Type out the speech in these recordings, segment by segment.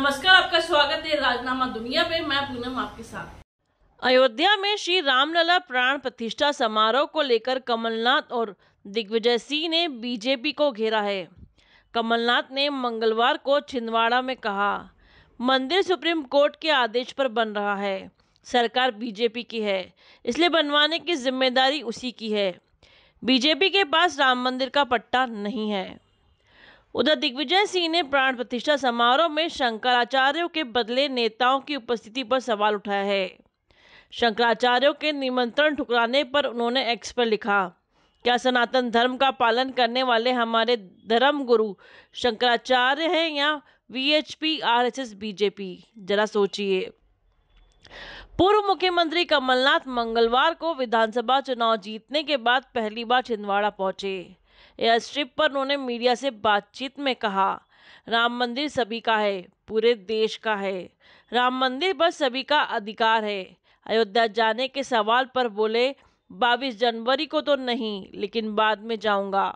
नमस्कार आपका स्वागत है राजनामा दुनिया में मैं पूनम आपके साथ अयोध्या में श्री रामलला प्राण प्रतिष्ठा समारोह को लेकर कमलनाथ और दिग्विजय सिंह ने बीजेपी को घेरा है कमलनाथ ने मंगलवार को छिंदवाड़ा में कहा मंदिर सुप्रीम कोर्ट के आदेश पर बन रहा है सरकार बीजेपी की है इसलिए बनवाने की जिम्मेदारी उसी की है बीजेपी के पास राम मंदिर का पट्टा नहीं है उधर दिग्विजय सिंह ने प्राण प्रतिष्ठा समारोह में शंकराचार्यों के बदले नेताओं की उपस्थिति पर सवाल उठाया है शंकराचार्यों के निमंत्रण ठुकराने पर उन्होंने एक्स पर लिखा क्या सनातन धर्म का पालन करने वाले हमारे धर्म गुरु शंकराचार्य हैं या वीएचपी आरएसएस बीजेपी जरा सोचिए पूर्व मुख्यमंत्री कमलनाथ मंगलवार को विधानसभा चुनाव जीतने के बाद पहली बार छिंदवाड़ा पहुंचे एयरस्ट्रिप पर उन्होंने मीडिया से बातचीत में कहा राम मंदिर सभी का है पूरे देश का है राम मंदिर पर सभी का अधिकार है अयोध्या जाने के सवाल पर बोले बाईस जनवरी को तो नहीं लेकिन बाद में जाऊंगा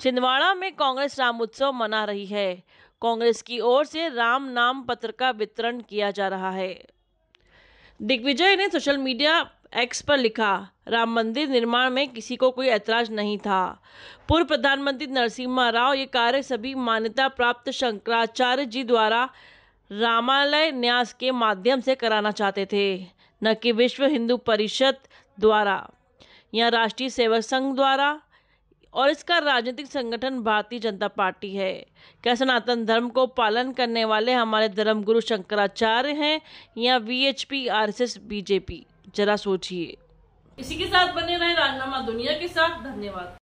छिंदवाड़ा में कांग्रेस राम उत्सव मना रही है कांग्रेस की ओर से राम नाम पत्र का वितरण किया जा रहा है दिग्विजय ने सोशल मीडिया एक्स पर लिखा राम मंदिर निर्माण में किसी को कोई ऐतराज नहीं था पूर्व प्रधानमंत्री नरसिम्हा राव ये कार्य सभी मान्यता प्राप्त शंकराचार्य जी द्वारा रामालय न्यास के माध्यम से कराना चाहते थे न कि विश्व हिंदू परिषद द्वारा या राष्ट्रीय सेवक संघ द्वारा और इसका राजनीतिक संगठन भारतीय जनता पार्टी है क्या सनातन धर्म को पालन करने वाले हमारे धर्मगुरु शंकराचार्य हैं या V H P R S S BJP जरा सोचिए इसी के साथ बने रहे राजनामा दुनिया के साथ धन्यवाद